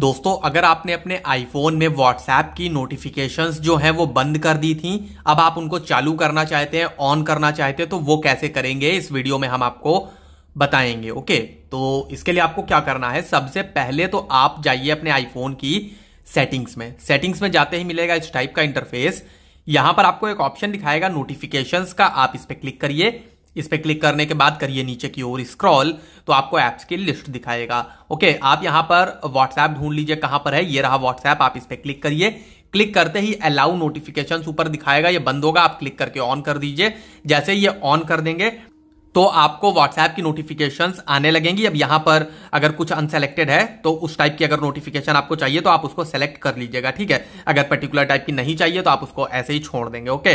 दोस्तों अगर आपने अपने आईफोन में व्हाट्सएप की नोटिफिकेशंस जो हैं वो बंद कर दी थी अब आप उनको चालू करना चाहते हैं ऑन करना चाहते हैं तो वो कैसे करेंगे इस वीडियो में हम आपको बताएंगे ओके तो इसके लिए आपको क्या करना है सबसे पहले तो आप जाइए अपने आईफोन की सेटिंग्स में सेटिंग्स में जाते ही मिलेगा इस टाइप का इंटरफेस यहां पर आपको एक ऑप्शन दिखाएगा नोटिफिकेशंस का आप इस पर क्लिक करिए इस पर क्लिक करने के बाद करिए नीचे की ओर स्क्रॉल तो आपको एप्स की लिस्ट दिखाएगा ओके आप यहां पर व्हाट्सएप ढूंढ लीजिए कहां पर है ये रहा व्हाट्सएप आप इस पर क्लिक करिए क्लिक करते ही अलाउ नोटिफिकेशन ऊपर दिखाएगा ये बंद होगा आप क्लिक करके ऑन कर दीजिए जैसे ये ऑन कर देंगे तो आपको व्हाट्सएप की नोटिफिकेशंस आने लगेंगी अब यहां पर अगर कुछ अनसेलेक्टेड है तो उस टाइप की अगर नोटिफिकेशन आपको चाहिए तो आप उसको सेलेक्ट कर लीजिएगा ठीक है अगर पर्टिकुलर टाइप की नहीं चाहिए तो आप उसको ऐसे ही छोड़ देंगे ओके